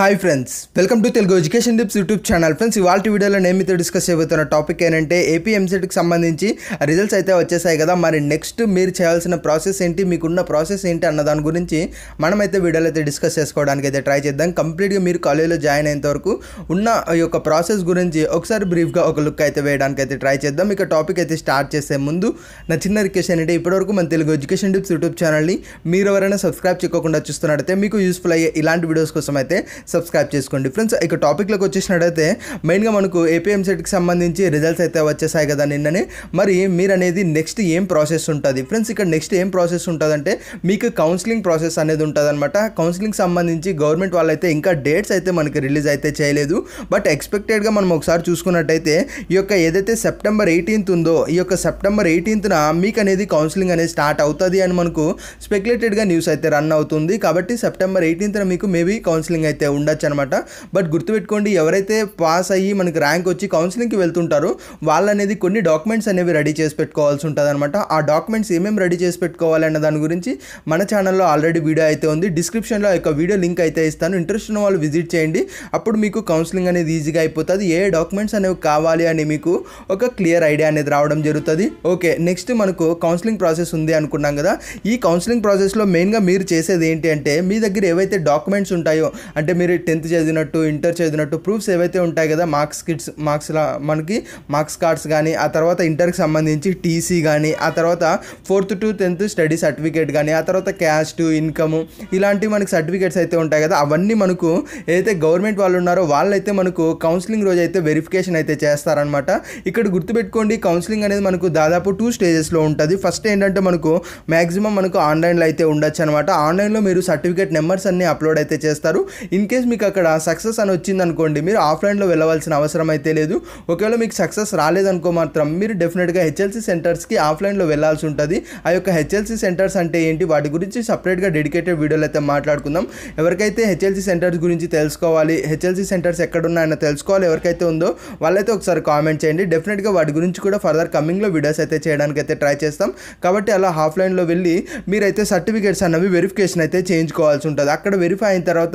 hi friends welcome to Telugu education tips YouTube channel friends ఇవాళ వీడియోలో నేను మీతో డిస్కస్ చేయబోతున్న టాపిక్ ఏంటంటే ఏపీఎంసెట్కి సంబంధించి రిజల్ట్స్ అయితే వచ్చేసాయి కదా మరి నెక్స్ట్ మీరు చేయాల్సిన ప్రాసెస్ ఏంటి మీకున్న ప్రాసెస్ ఏంటి అన్న దాని గురించి మనమైతే వీడియోలో అయితే డిస్కస్ చేసుకోవడానికి అయితే ట్రై చేద్దాం కంప్లీట్గా మీరు కాలేజీలో జాయిన్ అయ్యేంత వరకు ఉన్న ఈ యొక్క ప్రాసెస్ గురించి ఒకసారి బ్రీఫ్గా ఒక లుక్ అయితే వేయడానికి అయితే ట్రై చేద్దాం ఇక టాపిక్ అయితే స్టార్ట్ చేసే ముందు నా చిన్న రిక్వెస్ట్ ఏంటంటే ఇప్పటివరకు మన తెలుగు ఎడ్యుకేషన్ టిప్స్ యూట్యూబ్ ఛానల్ని మీరు ఎవరైనా సబ్స్క్రైబ్ చేయకుండా చూస్తున్నట్టయితే మీకు యూస్ఫుల్ అయ్యే ఇలాంటి వీడియోస్ కోసం అయితే సబ్స్క్రైబ్ చేసుకోండి ఫ్రెండ్స్ ఇక టాపిక్లోకి వచ్చేసినట్టయితే మెయిన్గా మనకు ఏపీఎంసెట్కి సంబంధించి రిజల్ట్స్ అయితే వచ్చేసాయి కదా నిన్ననే మరి మీరు అనేది నెక్స్ట్ ఏం ప్రాసెస్ ఉంటుంది ఫ్రెండ్స్ ఇక్కడ నెక్స్ట్ ఏం ప్రాసెస్ ఉంటుందంటే మీకు కౌన్సిలింగ్ ప్రాసెస్ అనేది ఉంటుందన్నమాట కౌన్సిలింగ్ సంబంధించి గవర్నమెంట్ వాళ్ళైతే ఇంకా డేట్స్ అయితే మనకి రిలీజ్ అయితే చేయలేదు బట్ ఎక్స్పెక్టెడ్గా మనం ఒకసారి చూసుకున్నట్టయితే ఈ యొక్క ఏదైతే సెప్టెంబర్ ఎయిటీన్త్ ఉందో ఈ యొక్క సెప్టెంబర్ ఎయిటీన్త్న మీకు అనేది కౌన్సిలింగ్ అనేది స్టార్ట్ అవుతుంది అని మనకు స్పెక్యులేటెడ్గా న్యూస్ అయితే రన్ అవుతుంది కాబట్టి సెప్టెంబర్ ఎయిటీన్త్న మీకు మేబీ కౌన్సిలింగ్ అయితే ఉండొచ్చు అనమాట బట్ గుర్తుపెట్టుకోండి ఎవరైతే పాస్ అయ్యి మనకి ర్యాంక్ వచ్చి కౌన్సిలింగ్కి వెళ్తుంటారో వాళ్ళు అనేది కొన్ని డాక్యుమెంట్స్ అనేవి రెడీ చేసి పెట్టుకోవాల్సి ఉంటుంది అనమాట ఆ డాక్యుమెంట్స్ ఏమేమి రెడీ చేసి పెట్టుకోవాలి అన్న దాని గురించి మన ఛానల్లో ఆల్రెడీ వీడియో అయితే ఉంది డిస్క్రిప్షన్లో యొక్క వీడియో లింక్ అయితే ఇస్తాను ఇంట్రెస్ట్ ఉన్న వాళ్ళు విజిట్ చేయండి అప్పుడు మీకు కౌన్సిలింగ్ అనేది ఈజీగా అయిపోతుంది ఏ డాక్యుమెంట్స్ అనేవి కావాలి అని మీకు ఒక క్లియర్ ఐడియా అనేది రావడం జరుగుతుంది ఓకే నెక్స్ట్ మనకు కౌన్సిలింగ్ ప్రాసెస్ ఉంది అనుకున్నాం కదా ఈ కౌన్సిలింగ్ ప్రాసెస్లో మెయిన్గా మీరు చేసేది ఏంటి అంటే మీ దగ్గర ఏవైతే డాక్యుమెంట్స్ ఉంటాయో అంటే మీరు టెన్త్ చదివినట్టు ఇంటర్ చదివినట్టు ప్రూఫ్స్ ఏవైతే ఉంటాయి కదా మార్క్స్ కిట్స్ మార్క్స్లా మనకి మార్క్స్ కార్డ్స్ కానీ ఆ తర్వాత ఇంటర్కి సంబంధించి టీసీ కానీ ఆ తర్వాత fourth to tenth study certificate కానీ ఆ తర్వాత క్యాస్ట్ ఇన్కమ్ ఇలాంటివి మనకి సర్టిఫికేట్స్ అయితే ఉంటాయి కదా అవన్నీ మనకు ఏదైతే గవర్నమెంట్ వాళ్ళు ఉన్నారో వాళ్ళైతే మనకు కౌన్సిలింగ్ రోజు అయితే వెరిఫికేషన్ అయితే చేస్తారనమాట ఇక్కడ గుర్తుపెట్టుకోండి కౌన్సిలింగ్ అనేది మనకు దాదాపు టూ స్టేజెస్లో ఉంటుంది ఫస్ట్ ఏంటంటే మనకు మ్యాక్సిమం మనకు ఆన్లైన్లో అయితే ఉండొచ్చు అనమాట ఆన్లైన్లో మీరు సర్టిఫికేట్ నెంబర్స్ అన్ని అప్లోడ్ అయితే చేస్తారు ఇన్ కేస్ మీకు అక్కడ సక్సెస్ అని వచ్చింది అనుకోండి మీరు ఆఫ్లైన్లో వెళ్ళవలసిన అవసరం అయితే లేదు ఒకవేళ మీకు సక్సెస్ రాలేదనుకో మాత్రం మీరు డెఫినెట్గా హెచ్ఎల్సీ సెంటర్స్కి ఆఫ్లైన్లో వెళ్ళాల్సి ఉంటుంది ఆ యొక్క హెచ్ఎల్సీ సెంటర్స్ అంటే ఏంటి వాటి గురించి సపరేట్గా డెడికేటెడ్ వీడియోలు అయితే మాట్లాడుకుందాం ఎవరికైతే హెచ్ఎల్సీ సెంటర్స్ గురించి తెలుసుకోవాలి హెచ్ఎల్సీ సెంటర్స్ ఎక్కడున్నాయని తెలుసుకోవాలి ఎవరికైతే ఉందో వాళ్ళైతే ఒకసారి కామెంట్ చేయండి డెఫినెట్గా వాటి గురించి కూడా ఫర్దర్ కమింగ్లో వీడియోస్ అయితే చేయడానికి అయితే ట్రై చేస్తాం కాబట్టి అలా ఆఫ్లైన్లో వెళ్ళి మీరైతే సర్టిఫికేట్స్ అన్నవి వెరిఫికేషన్ అయితే చేయించుకోవాల్సి ఉంటుంది అక్కడ వెరిఫై అయిన తర్వాత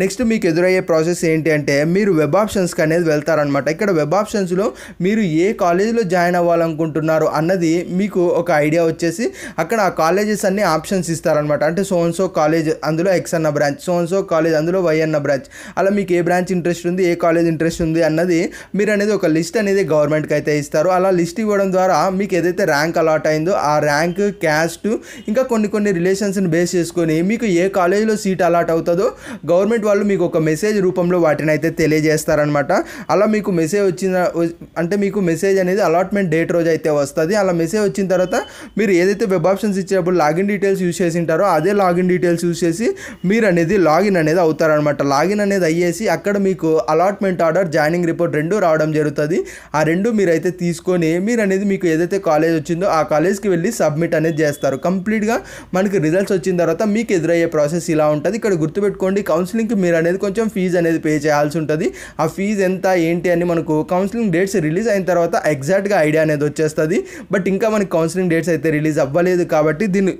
నెక్స్ట్ నెక్స్ట్ మీకు ఎదురయ్యే ప్రాసెస్ ఏంటి అంటే మీరు వెబ్ ఆప్షన్స్కి అనేది వెళ్తారనమాట ఇక్కడ వెబ్ ఆప్షన్స్లో మీరు ఏ కాలేజీలో జాయిన్ అవ్వాలనుకుంటున్నారు అన్నది మీకు ఒక ఐడియా వచ్చేసి అక్కడ ఆ కాలేజెస్ అన్ని ఆప్షన్స్ ఇస్తారనమాట అంటే సోన్సో కాలేజ్ అందులో ఎక్స్ అన్న బ్రాంచ్ సోన్సో కాలేజ్ అందులో వై అన్న బ్రాంచ్ అలా మీకు ఏ బ్రాంచ్ ఇంట్రెస్ట్ ఉంది ఏ కాలేజ్ ఇంట్రెస్ట్ ఉంది అన్నది మీరు అనేది ఒక లిస్ట్ అనేది గవర్నమెంట్కి అయితే ఇస్తారు అలా లిస్ట్ ఇవ్వడం ద్వారా మీకు ఏదైతే ర్యాంక్ అలాట్ అయిందో ఆ ర్యాంక్ క్యాస్ట్ ఇంకా కొన్ని కొన్ని రిలేషన్స్ని బేస్ చేసుకొని మీకు ఏ కాలేజీలో సీట్ అలాట్ అవుతుందో గవర్నమెంట్ వాళ్ళు వాళ్ళు మీకు ఒక మెసేజ్ రూపంలో వాటిని అయితే తెలియజేస్తారనమాట అలా మీకు మెసేజ్ వచ్చిన అంటే మీకు మెసేజ్ అనేది అలాట్మెంట్ డేట్ రోజు అయితే వస్తుంది అలా మెసేజ్ వచ్చిన తర్వాత మీరు ఏదైతే వెబ్ ఆప్షన్స్ ఇచ్చినప్పుడు లాగిన్ డీటెయిల్స్ యూస్ చేసి ఉంటారో అదే లాగిన్ డీటెయిల్స్ యూస్ చేసి మీరు అనేది లాగిన్ అనేది అవుతారనమాట లాగిన్ అనేది అయ్యేసి అక్కడ మీకు అలాట్మెంట్ ఆర్డర్ జాయినింగ్ రిపోర్ట్ రెండు రావడం జరుగుతుంది ఆ రెండు మీరు అయితే తీసుకొని మీరు అనేది మీకు ఏదైతే కాలేజ్ వచ్చిందో ఆ కాలేజ్కి వెళ్ళి సబ్మిట్ అనేది చేస్తారు కంప్లీట్గా మనకి రిజల్ట్స్ వచ్చిన తర్వాత మీకు ఎదురయ్యే ప్రాసెస్ ఇలా ఉంటుంది ఇక్కడ గుర్తుపెట్టుకోండి కౌన్సిలింగ్కి మీరు మీరు అనేది కొంచెం ఫీజు అనేది పే చేయాల్సి ఉంటుంది ఆ ఫీజు ఎంత ఏంటి అని మనకు కౌన్సిలింగ్ డేట్స్ రిలీజ్ అయిన తర్వాత ఎగ్జాక్ట్గా ఐడియా అనేది వచ్చేస్తుంది బట్ ఇంకా మనకి కౌన్సిలింగ్ డేట్స్ అయితే రిలీజ్ అవ్వలేదు కాబట్టి దీన్ని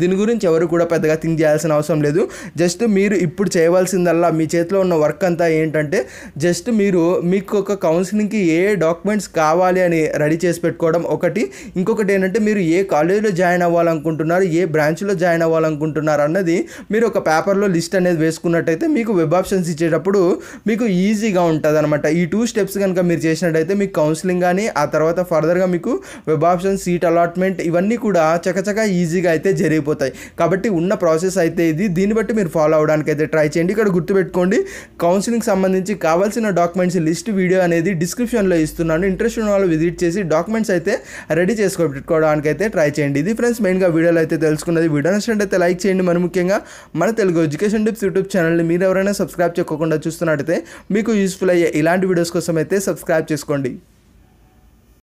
దీని గురించి ఎవరు కూడా పెద్దగా థింక్ చేయాల్సిన అవసరం లేదు జస్ట్ మీరు ఇప్పుడు చేయవలసిందల్లా మీ చేతిలో ఉన్న వర్క్ అంతా ఏంటంటే జస్ట్ మీరు మీకు ఒక కౌన్సిలింగ్కి ఏ డాక్యుమెంట్స్ కావాలి అని రెడీ చేసి పెట్టుకోవడం ఒకటి ఇంకొకటి ఏంటంటే మీరు ఏ కాలేజీలో జాయిన్ అవ్వాలనుకుంటున్నారు ఏ బ్రాంచ్లో జాయిన్ అవ్వాలనుకుంటున్నారు అన్నది మీరు ఒక పేపర్లో లిస్ట్ అనేది వేసుకున్నట్టయితే మీకు వెబ్ ఆప్షన్స్ ఇచ్చేటప్పుడు మీకు ఈజీగా ఉంటుంది అనమాట ఈ టూ స్టెప్స్ కనుక మీరు చేసినట్టయితే మీకు కౌన్సిలింగ్ కానీ ఆ తర్వాత ఫర్దర్గా మీకు వెబ్ ఆప్షన్ సీట్ అలాట్మెంట్ ఇవన్నీ కూడా చకచక ఈజీగా అయితే జరిగి జరిగిపోతాయి కాబట్టి ఉన్న ప్రాసెస్ అయితే ఇది దీన్ని బట్టి మీరు ఫాలో అవడానికి అయితే ట్రై చేయండి ఇక్కడ గుర్తుపెట్టుకోండి కౌన్సిలింగ్ సంబంధించి కావాల్సిన డాక్యుమెంట్స్ లిస్ట్ వీడియో అనేది డిస్క్రిప్షన్లో ఇస్తున్నాను ఇంట్రెస్ట్ ఉన్న వాళ్ళు విజిట్ చేసి డాక్యుమెంట్స్ అయితే రెడీ చేసుకోవడానికి అయితే ట్రై చేయండి ఇది ఫ్రెండ్స్ మెయిన్గా వీడియోలో అయితే తెలుసుకున్నది వీడియో అయితే లైక్ చేయండి మరి ముఖ్యంగా మన తెలుగు ఎడ్యుకేషన్ టిప్స్ యూట్యూబ్ ఛానల్ని మీరు ఎవరైనా సబ్స్క్రైబ్ చేసుకోకుండా చూస్తున్నట్టయితే మీకు యూస్ఫుల్ అయ్యే ఇలాంటి వీడియోస్ కోసం అయితే సబ్స్క్రైబ్ చేసుకోండి